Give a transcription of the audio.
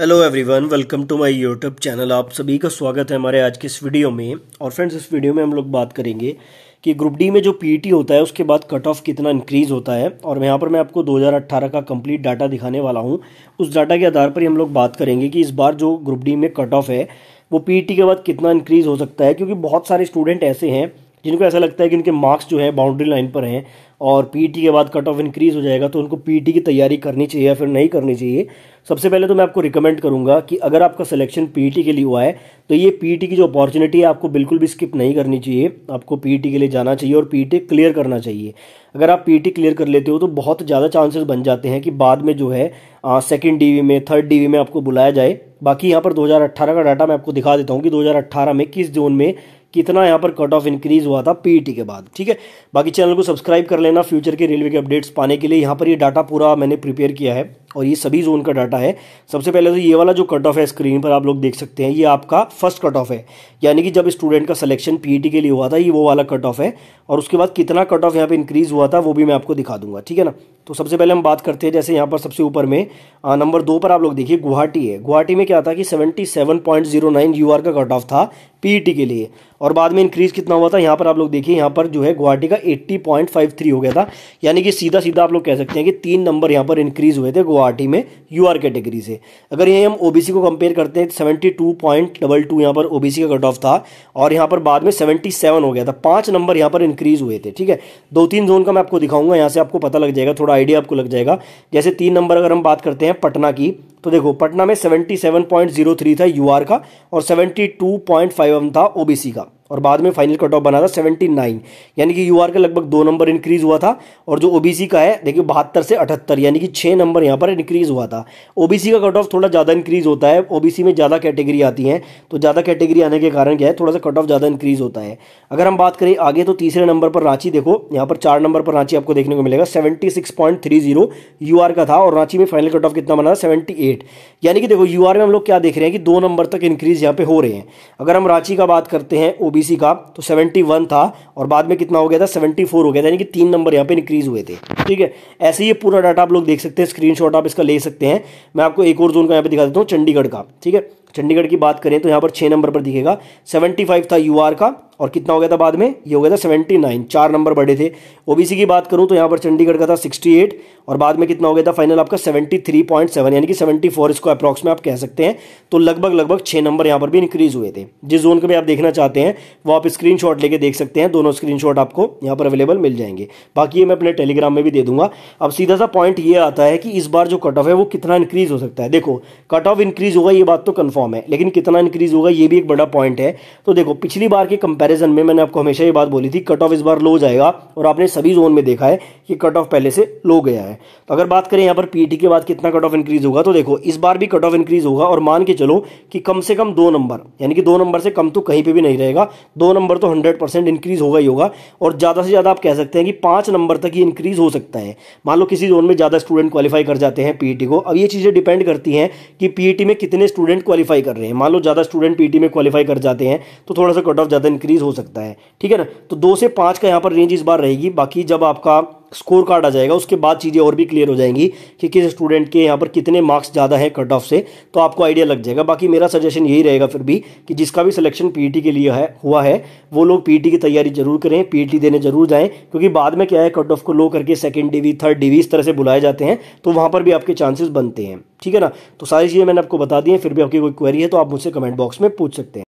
hello everyone welcome to my YouTube channel आप सभी का स्वागत है हमारे आज के इस वीडियो में और फ्रेंड्स इस वीडियो में हम लोग बात करेंगे कि ग्रुप डी में जो पीटी e होता है उसके बाद कट ऑफ कितना इंक्रीज़ होता है और यहाँ पर मैं आपको 2018 का कंप्लीट डाटा दिखाने वाला हूँ उस डाटा के आधार पर हम लोग बात करेंगे कि इस बार जो ग्रुप डी में कट ऑफ है वो पी e के बाद कितना इंक्रीज़ हो सकता है क्योंकि बहुत सारे स्टूडेंट ऐसे हैं जिनको ऐसा लगता है कि इनके मार्क्स जो है बाउंड्री लाइन पर हैं और पीटी e के बाद कट ऑफ इंक्रीज़ हो जाएगा तो उनको पीटी e की तैयारी करनी चाहिए या फिर नहीं करनी चाहिए सबसे पहले तो मैं आपको रिकमेंड करूंगा कि अगर आपका सिलेक्शन पीटी e के लिए हुआ है तो ये पीटी की जो अपॉर्चुनिटी है आपको बिल्कुल भी स्किप नहीं करनी चाहिए आपको पीटी के लिए जाना चाहिए और पीटी क्लियर करना चाहिए अगर आप पीटी क्लियर कर लेते हो तो बहुत ज़्यादा चांसेस बन जाते हैं कि बाद में जो है सेकेंड डी में थर्ड डी में आपको बुलाया जाए बाकी यहाँ पर दो का डाटा मैं आपको दिखा देता हूँ कि दो में किस जोन में कितना यहाँ पर कट ऑफ इंक्रीज हुआ था पीईटी e के बाद ठीक है बाकी चैनल को सब्सक्राइब कर लेना फ्यूचर के रेलवे के अपडेट्स पाने के लिए यहाँ पर ये यह डाटा पूरा मैंने प्रिपेयर किया है और ये सभी जोन का डाटा है सबसे पहले तो ये वाला जो कट ऑफ है स्क्रीन पर आप लोग देख सकते हैं ये आपका फर्स्ट कट ऑफ है यानी कि जब स्टूडेंट का सिलेक्शन पीई e के लिए हुआ था ये वो वाला कट ऑफ है और उसके बाद कितना कट ऑफ यहाँ पर इंक्रीज़ हुआ था वो भी मैं आपको दिखा दूंगा ठीक है ना तो सबसे पहले हम बात करते हैं जैसे यहाँ पर सबसे ऊपर में नंबर दो पर आप लोग देखिए गुवाहाटी है गुवाहाटी में क्या था कि 77.09 यूआर का कट ऑफ था पीईटी e के लिए और बाद में इंक्रीज़ कितना हुआ था यहाँ पर आप लोग देखिए यहाँ पर जो है गुवाहाटी का 80.53 हो गया था यानी कि सीधा सीधा आप लोग कह सकते हैं कि तीन नंबर यहाँ पर इंक्रीज़ हुए थे गुवाहाटी पार्टी में यू आर कैटेगरी से अगर यही हम ओ बी सी को कंपेयर करते हैं seventy two point double two यहाँ पर ओ बी सी का कट ऑफ था और यहाँ पर बाद में सेवेंटी सेवन हो गया था पाँच नंबर यहाँ पर इंक्रीज हुए थे ठीक है दो तीन जोन का मैं आपको दिखाऊंगा यहाँ से आपको पता लग जाएगा थोड़ा आइडिया आपको लग जाएगा जैसे तीन नंबर अगर हम बात करते हैं पटना की तो देखो पटना में seventy seven point zero three था यू आर का और सेवेंटी टू पॉइंट 72.51 था ओ बी सी का और बाद में फाइनल कट ऑफ बना था सेवेंटी नाइन यानी कि यूआर का लगभग दो नंबर इंक्रीज हुआ था और जो ओबीसी का है देखिए बहत्तर से अठहत्तर यानी कि छः नंबर यहाँ पर इंक्रीज हुआ था ओबीसी का कट ऑफ थोड़ा ज़्यादा इंक्रीज होता है ओबीसी में ज़्यादा कैटेगरी आती हैं तो ज़्यादा कैटेगरी आने के कारण क्या है थोड़ा सा कट ऑफ ज़्यादा इंक्रीज होता है अगर हम बात करें आगे तो तीसरे नंबर पर रांची देखो यहाँ पर चार नंबर पर रांची आपको देखने को मिलेगा seventy six point three zero U R का था और रांची में फाइनल कट ऑफ कितना बना था सेवेंटी एट यानी कि देखो यू आर में हम लोग क्या देख रहे हैं कि दो नंबर तक इंक्रीज यहाँ पर हो रहे हैं अगर हम रांची का बात करते हैं ओ बीसी का तो सेवेंटी वन था और बाद में कितना हो गया था सेवेंटी फोर हो गया था यानी कि तीन नंबर यहाँ पे इंक्रीज हुए थे ठीक है ऐसे ही पूरा डाटा आप लोग देख सकते हैं स्क्रीनशॉट आप इसका ले सकते हैं मैं आपको एक और जोन का यहाँ पे दिखा देता हूँ चंडीगढ़ का ठीक है चंडीगढ़ की बात करें तो यहाँ पर छः नंबर पर दिखेगा सेवेंटी था यू का और कितना हो गया था बाद में ये हो गया था सेवेंटी नाइन चार नंबर बढ़े थे ओबीसी की बात करूं तो यहाँ पर चंडीगढ़ का था सिक्सटी एट और बाद में कितना हो गया था फाइनल आपका सेवेंटी थ्री पॉइंट सेवन यानी कि सेवेंटी फोर इसको अप्रॉक्स में आप कह सकते हैं तो लगभग लगभग छः नंबर यहाँ पर भी इंक्रीज हुए थे जिस जोन को भी आप देखना चाहते हैं वो आप स्क्रीन लेके देख सकते हैं दोनों स्क्रीन आपको यहाँ पर अवेलेबल मिल जाएंगे बाकी ये मैं अपने टेलीग्राम में भी दे दूंगा अब सीधा सा पॉइंट ये आता है कि इस बार जो कट ऑफ है वो कितना इंक्रीज हो सकता है देखो कट ऑफ इंक्रीज होगा ये बात तो कन्फर्म है लेकिन कितना इंक्रीज होगा ये भी एक बड़ा पॉइंट है तो देखो पिछली बार के कंपेरिजन कंपैरिजन में मैंने आपको हमेशा ये बात बोली थी कट ऑफ इस बार लो जाएगा और आपने सभी जोन में देखा है कि कट ऑफ पहले से लो गया है तो अगर बात करें यहाँ पर पीटी e के बाद कितना कट ऑफ इंक्रीज होगा तो देखो इस बार भी कट ऑफ इंक्रीज होगा और मान के चलो कि कम से कम दो नंबर यानी कि दो नंबर से कम तो कहीं पर भी नहीं रहेगा दो नंबर तो हंड्रेड इंक्रीज होगा ही होगा और ज़्यादा से ज़्यादा आप कह सकते हैं कि पाँच नंबर तक ही इंक्रीज हो सकता है मान लो किसी जोन में ज़्यादा स्टूडेंट क्वालिफाई कर जाते हैं पीईटी e को अब ये चीज़ें डिपेंड करती हैं कि पीईटी e में कितने स्टूडेंट क्वालिफाई कर रहे हैं मान लो ज़्यादा स्टूडेंट पीईटी में क्वालिफाई कर जाते हैं तो थोड़ा सा कट ऑफ ज़्यादा इंक्रीज डिक्रीज़ हो सकता है ठीक है ना तो दो से पाँच का यहाँ पर रेंज इस बार रहेगी बाकी जब आपका स्कोर कार्ड आ जाएगा उसके बाद चीज़ें और भी क्लियर हो जाएंगी कि किस स्टूडेंट के यहाँ पर कितने मार्क्स ज़्यादा है कट ऑफ से तो आपको आइडिया लग जाएगा बाकी मेरा सजेशन यही रहेगा फिर भी कि जिसका भी सिलेक्शन पीईटी e के लिए है हुआ है वो लोग पीईटी e की तैयारी जरूर करें पीईटी e देने जरूर जाएँ क्योंकि बाद में क्या है कट ऑफ को लो करके सेकेंड डिवी थर्ड डिवी इस तरह से बुलाए जाते हैं तो वहाँ पर भी आपके चांसेस बनते हैं ठीक है ना तो सारी चीज़ें मैंने आपको बता दी हैं फिर भी आपकी कोई क्वेरी है तो आप मुझसे कमेंट बॉक्स में पूछ सकते हैं